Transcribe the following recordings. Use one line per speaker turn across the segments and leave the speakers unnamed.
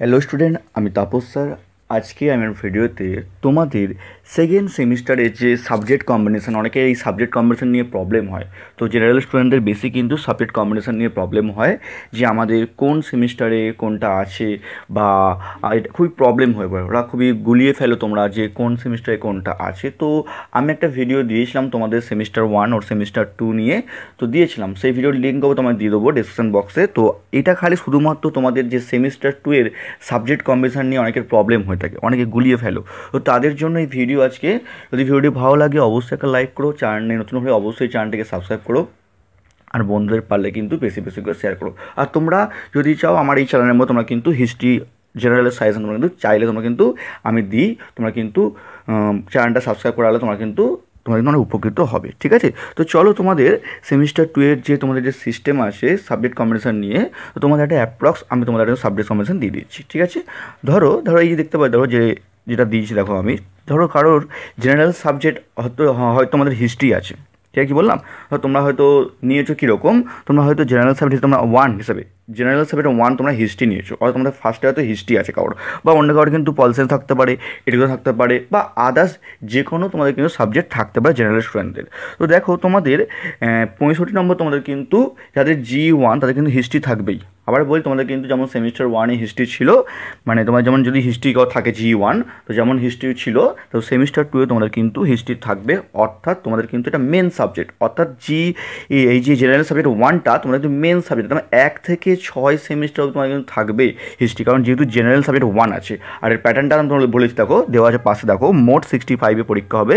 hello student আমি Tapas sir আজকে আমি ভিডিওতে তোমাদের সেকেন্ড সেমিস্টারে যে সাবজেক্ট কম্বিনেশান অনেকে এই সাবজেক্ট কম্বিনেশান নিয়ে প্রবলেম হয় তো জেনারেল স্টুডেন্টদের বেশি কিন্তু সাবজেক্ট কম্বিনেশান নিয়ে প্রবলেম হয় যে আমাদের কোন সেমিস্টারে কোনটা আছে বা এটা খুবই প্রবলেম হয়ে পড়ে ওরা খুবই গুলিয়ে ফেলো তোমরা যে কোন সেমিস্টারে কোনটা আছে তো আমি একটা ভিডিও দিয়েছিলাম তোমাদের semester one or semester two নিয়ে তো দিয়েছিলাম সেই ভিডিওর লিঙ্কও তোমায় দিয়ে দেবো ডিসক্রিপশন বক্সে তো এটা খালি শুধুমাত্র তোমাদের যে সেমিস্টার টু এর সাবজেক্ট কম্বিনেশান নিয়ে অনেকের প্রবলেম হয়ে থাকে অনেকে গুলিয়ে ফেলো তো তাদের জন্য এই ভিডিও ভিডিও আজকে যদি ভিডিওটি ভালো লাগে অবশ্যই একটা লাইক করো চ্যানেলে নতুন হলে অবশ্যই চ্যানেলটিকে সাবস্ক্রাইব করো আর বন্ধুদের পারলে কিন্তু বেশি বেশি করে শেয়ার করো আর তোমরা যদি চাও আমার এই চ্যানেলের মধ্যে তোমরা কিন্তু হিস্ট্রি জেনারেলের সাজেশন তোমরা কিন্তু চাইলে তোমরা কিন্তু আমি দিই তোমরা কিন্তু চ্যানেলটা সাবস্ক্রাইব করালে তোমরা কিন্তু তোমরা কিন্তু অনেক উপকৃত হবে ঠিক আছে তো চলো তোমাদের সেমিস্টার টু এর যে তোমাদের যে সিস্টেম আছে সাবজেক্ট কম্বিনেশান নিয়ে তো তোমাদের একটা অ্যাপ্রক্স আমি তোমাদের একটা সাবজেক্ট কম্বিনেশান দিয়ে দিচ্ছি ঠিক আছে ধরো ধরো এই যে দেখতে পাই ধরো যে যেটা দিয়েছি দেখো আমি ধরো কারোর জেনারেল সাবজেক্ট হয়তো হ্যাঁ, হয়তো আমাদের হিস্ট্রি আছে ঠিক আছে কি বললাম তোমরা হয়তো নিয়েছো কীরকম তোমরা হয়তো জেনারেল সাবজেক্ট তোমরা ওয়ান হিসাবে জেনারেল সাবজেক্ট ওয়ান তোমরা হিস্ট্রি নিয়েছো অর্থাৎ তোমাদের ফার্স্টে হয়তো হিস্ট্রি আছে কারোর বা অন্য কারোর কিন্তু পলসেন্স থাকতে পারে এটুকু থাকতে পারে বা আদার্স যে কোনো তোমাদের কিন্তু সাবজেক্ট থাকতে পারে জেনারেল স্টুডেন্টদের তো দেখো তোমাদের পঁয়ষট্টি নম্বর তোমাদের কিন্তু যাদের জি ওয়ান তাদের কিন্তু হিস্ট্রি থাকবেই আবার বলি তোমাদের কিন্তু যেমন সেমিস্টার ওয়ানে হিস্ট্রি ছিল মানে তোমার যেমন যদি হিস্ট্রি থাকে জি ওয়ান তো যেমন হিস্ট্রি ছিল তো সেমিস্টার টুয়ে তোমাদের কিন্তু হিস্ট্রি থাকবে অর্থাৎ তোমাদের কিন্তু এটা মেন সাবজেক্ট অর্থাৎ জি এই যে জেনারেল সাবজেক্ট ওয়ানটা তোমাদের কিন্তু মেন সাবজেক্ট তোমার এক থেকে ছয় সেমিস্টার তোমার কিন্তু থাকবে হিস্ট্রি কারণ যেহেতু জেনারেল সাবজেক্ট ওয়ান আছে আর এর প্যাটার্নটা আমি তোমাদের বলেছি দেখো দেওয়া আছে পাশে দেখো মোট সিক্সটি ফাইভে পরীক্ষা হবে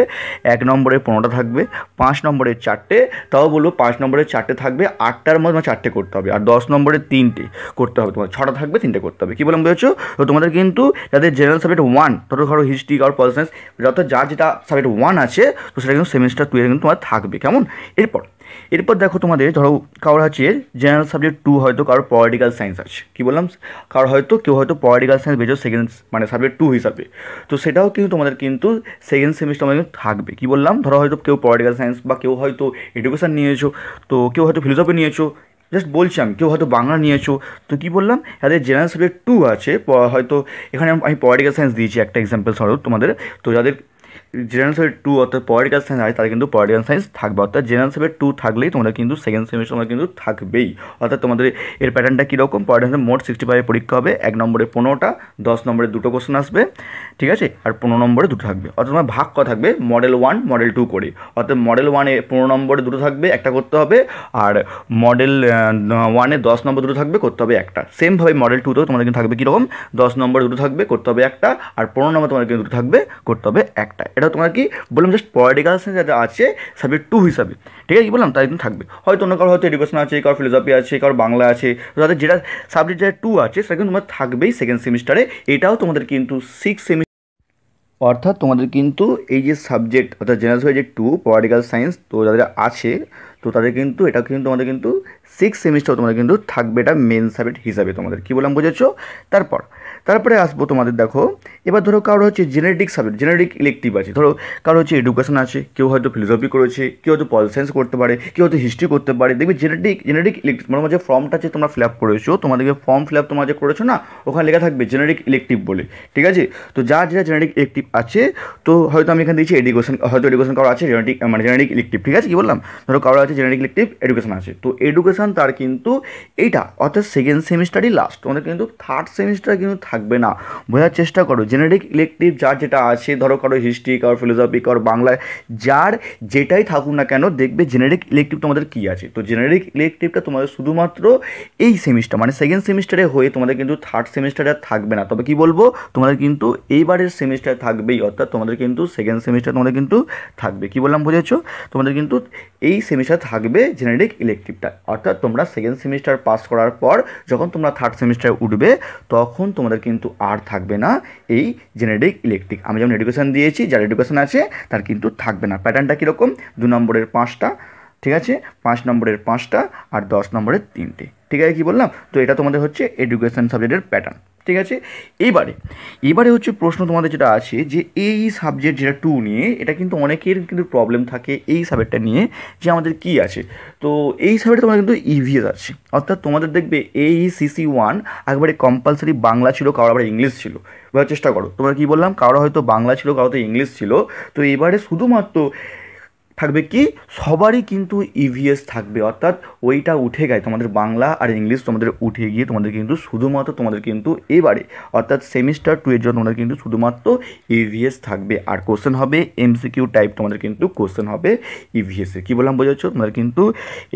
এক নম্বরে পনেরোটা থাকবে পাঁচ নম্বরের চারটে তাও বলবো পাঁচ নম্বরের চারটে থাকবে আটটার মধ্যে চারটে করতে হবে আর দশ নম্বরের তিনটে তিনটি করতে হবে তোমার ছটা থাকবে তিনটে করতে হবে কী বললাম বলেছো তো তোমাদের কিন্তু যাদের জেনারেল সাবজেক্ট ওয়ান ধরো ধরো হিস্ট্রি আর সায়েন্স যত যা যেটা সাবজেক্ট ওয়ান আছে তো সেটা কিন্তু সেমিস্টার টু কিন্তু তোমার থাকবে কেমন এরপর এরপর দেখো তোমাদের ধরো কারোর আছে জেনারেল সাবজেক্ট টু হয়তো কারোর পলিটিক্যাল সায়েন্স আছে কী বললাম কারোর হয়তো কেউ হয়তো পলিটিক্যাল সায়েন্স বেজো সেকেন্ড মানে সাবজেক্ট টু হিসাবে তো সেটাও কিন্তু তোমাদের কিন্তু সেকেন্ড সেমিস্টার আমাদের থাকবে কী বললাম ধরো হয়তো কেউ পলিটিক্যাল সায়েন্স বা কেউ হয়তো এডুকেশান নিয়েছো তো কেউ হয়তো ফিলোসফি নিয়েছো জাস্ট বলছি আমি কেউ হয়তো বাংলা নিয়েছো তো কী বললাম যাদের জেনারেল সাবজেক্ট টু আছে হয়তো এখানে আমি পলিটিক্যাল সায়েন্স দিয়েছি একটা এক্সাম্পল স্বরূপ তোমাদের তো যাদের জেনারেল সাবজেক্ট টু অর্থাৎ পলিটিক্যাল সায়েন্স আছে তাহলে কিন্তু পলিটিক্যাল সায়েন্স থাকবে অর্থাৎ জেনারেল সাবজেক্ট টু থাকলেই তোমরা কিন্তু সেকেন্ড সেমিস্টার তোমরা কিন্তু থাকবেই অর্থাৎ তোমাদের এর প্যাটার্নটা কীরকম পলিটিক্যাল মোট সিক্সটি ফাইভে পরীক্ষা হবে এক নম্বরে পনেরোটা দশ নম্বরে দুটো কোশ্চেন আসবে ঠিক আছে আর পনেরো নম্বরে দুটো থাকবে অর্থাৎ তোমার ভাগ কথা থাকবে মডেল ওয়ান মডেল টু করে অর্থাৎ মডেল ওয়ানে পনেরো নম্বরে দুটো থাকবে একটা করতে হবে আর মডেল ওয়ানে দশ নম্বর দুটো থাকবে করতে হবে একটা সেমভাবে মডেল টুতেও তোমাদের কিন্তু থাকবে কীরকম দশ নম্বর দুটো থাকবে করতে হবে একটা আর পনেরো নম্বর তোমাদের কিন্তু দুটো থাকবে করতে হবে একটা এটা তোমার কি বললাম জাস্ট পলিটিক্যাল সায়েন্স যেটা আছে সাবজেক্ট টু হিসাবে ঠিক আছে কি বললাম তাই থাকবে হয়তো অন্য কারো হয়তো এডুকেশন আছে কারো ফিলোসফি আছে কারো বাংলা আছে তাদের যেটা সাবজেক্ট যেটা টু আছে সেটা কিন্তু তোমার থাকবেই সেকেন্ড সেমিস্টারে এটাও তোমাদের কিন্তু সিক্স সেমিস্টার অর্থাৎ তোমাদের কিন্তু এই যে সাবজেক্ট অর্থাৎ জেনারেল হয়ে যে টু পলিটিক্যাল সায়েন্স তো যাদের আছে তো তাদের কিন্তু এটা কিন্তু তোমাদের কিন্তু সিক্স সেমিস্টার তোমাদের কিন্তু থাকবে এটা মেন সাবজেক্ট হিসাবে তোমাদের কী বললাম বুঝেছো তারপর তারপরে আসবো তোমাদের দেখো এবার ধরো কারো হচ্ছে জেনেটিক সাবজেক্ট জেনেটিক ইলেকটিভ আছে ধরো কারো হচ্ছে এডুকেশন আছে কেউ হয়তো ফিলোসফি করেছে কেউ হয়তো পল সায়েন্স করতে পারে কেউ হয়তো হিস্ট্রি করতে পারে দেখবে জেনেটিক জেনেটিক ইলেকটিভ মানে যে ফর্মটা আছে তোমরা ফিল আপ করেছো তোমাদেরকে ফর্ম ফিল আপ তোমরা যে করেছো না ওখানে লেখা থাকবে জেনেটিক ইলেকটিভ বলে ঠিক আছে তো যা যেটা জেনেটিক ইলেকটিভ আছে তো হয়তো আমি এখানে দিয়েছি এডুকেশন হয়তো এডুকেশন কারো আছে জেনেটিক মানে জেনেটিক ইলেকটিভ ঠিক আছে কি বললাম ধরো কারো আছে জেনেটিক ইলেকটিভ এডুকেশন আছে তো এডুকেশন তার কিন্তু এইটা অর্থাৎ সেকেন্ড সেমিস্টারই লাস্ট তোমাদের কিন্তু থার্ড সেমিস্টার কিন্তু থাকবে না বোঝার চেষ্টা করো জেনেটিক ইলেকটিভ যার যেটা আছে ধরো কারো হিস্ট্রি কারো ফিলোসফি কারো বাংলায় যার যেটাই থাকুক না কেন দেখবে জেনেটিক ইলেকটিভ তোমাদের কী আছে তো জেনেটিক ইলেকটিভটা তোমাদের শুধুমাত্র এই সেমিস্টার মানে সেকেন্ড সেমিস্টারে হয়ে তোমাদের কিন্তু থার্ড সেমিস্টারে থাকবে না তবে কি বলবো তোমাদের কিন্তু এইবারের সেমিস্টার থাকবেই অর্থাৎ তোমাদের কিন্তু সেকেন্ড সেমিস্টার তোমাদের কিন্তু থাকবে কি বললাম বুঝেছো তোমাদের কিন্তু এই সেমিস্টার থাকবে জেনেটিক ইলেকটিভটা অর্থাৎ তোমরা সেকেন্ড সেমিস্টার পাস করার পর যখন তোমরা থার্ড সেমিস্টারে উঠবে তখন তোমাদের কিন্তু আর থাকবে না এই জেনেটিক ইলেকট্রিক আমি যেমন এডুকেশান দিয়েছি যার এডুকেশান আছে তার কিন্তু থাকবে না প্যাটার্নটা কীরকম দু নম্বরের পাঁচটা ঠিক আছে পাঁচ নম্বরের পাঁচটা আর দশ নম্বরের তিনটে ঠিক আছে কী বললাম তো এটা তোমাদের হচ্ছে এডুকেশান সাবজেক্টের প্যাটার্ন ঠিক আছে এবারে এবারে হচ্ছে প্রশ্ন তোমাদের যেটা আছে যে এই সাবজেক্ট যেটা টু নিয়ে এটা কিন্তু অনেকের কিন্তু প্রবলেম থাকে এই সাবজেক্টটা নিয়ে যে আমাদের কি আছে তো এই সাবজেক্টে তোমাদের কিন্তু ইভিএস আছে অর্থাৎ তোমাদের দেখবে এই সিসি ওয়ান একবারে কম্পালসারি বাংলা ছিল কারো আবার ইংলিশ ছিল বোঝার চেষ্টা করো তোমরা কী বললাম কারো হয়তো বাংলা ছিল কারো তো ইংলিশ ছিল তো এবারে শুধুমাত্র থাকবে কি সবারই কিন্তু ইভিএস e থাকবে অর্থাৎ ওইটা উঠে গায় তোমাদের বাংলা আর ইংলিশ তোমাদের উঠে গিয়ে তোমাদের কিন্তু শুধুমাত্র তোমাদের কিন্তু এবারে অর্থাৎ সেমিস্টার টু এর জন্য তোমাদের কিন্তু শুধুমাত্র ইভিএস e থাকবে আর কোশ্চেন হবে এমসিকিউ টাইপ তোমাদের কিন্তু কোশ্চেন হবে ইভিএসে e কী বললাম বোঝাচ্ছ তোমাদের কিন্তু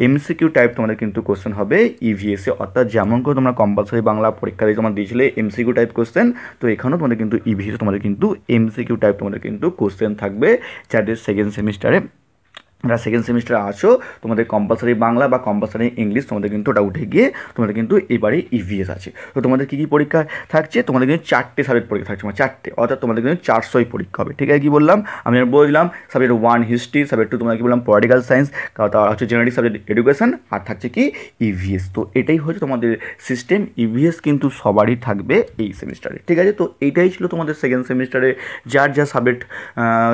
এমসিকিউ টাইপ তোমাদের কিন্তু কোশ্চেন হবে ইভিএসে অর্থাৎ যেমন করে তোমরা কম্পালসারি বাংলা পরীক্ষা দিয়ে তোমার দিয়েছিলে এমসিকিউ টাইপ কোশ্চেন তো এখানেও তোমাদের কিন্তু ইভিএসে তোমাদের কিন্তু এমসিকিউ টাইপ তোমাদের কিন্তু কোশ্চেন থাকবে যাদের সেকেন্ড সেমিস্টারে যারা সেকেন্ড সেমিস্টারে আসো তোমাদের কম্পালসারি বাংলা বা কম্পালসারি ইংলিশ তোমাদের কিন্তু ওটা উঠে গিয়ে তোমাদের কিন্তু এবারে ইভিএস আছে তো তোমাদের কী কী পরীক্ষা থাকছে তোমাদের কিন্তু চারটে সাবজেক্ট পরীক্ষা থাকছে মানে চারটে অর্থাৎ তোমাদের কিন্তু চারশোই পরীক্ষা হবে ঠিক আছে কী বললাম আমি বললাম subject one history subject two তোমাদের কী বললাম পলিটিক্যাল সায়েন্স তার হচ্ছে জেনারেল সাবজেক্ট এডুকেশন আর থাকছে কি ইভিএস তো এটাই হচ্ছে তোমাদের সিস্টেম ইভিএস কিন্তু সবারই থাকবে এই সেমিস্টারে ঠিক আছে তো এইটাই ছিল তোমাদের সেকেন্ড সেমিস্টারে যার যা সাবজেক্ট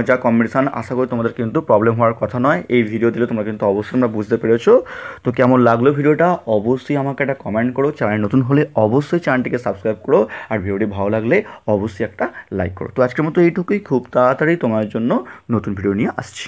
যা কম্পিটিশান আশা করি তোমাদের কিন্তু প্রবলেম হওয়ার কথা নয় এই ভিডিও দিলে তোমরা কিন্তু অবশ্যই আমরা বুঝতে পেরেছো তো কেমন লাগলো ভিডিওটা অবশ্যই আমাকে একটা কমেন্ট করো চ্যানেল নতুন হলে অবশ্যই চ্যানেলটিকে সাবস্ক্রাইব করো আর ভিডিওটি ভালো লাগলে অবশ্যই একটা লাইক করো তো আজকের মতো এইটুকুই খুব তাড়াতাড়ি তোমার জন্য নতুন ভিডিও নিয়ে আসছি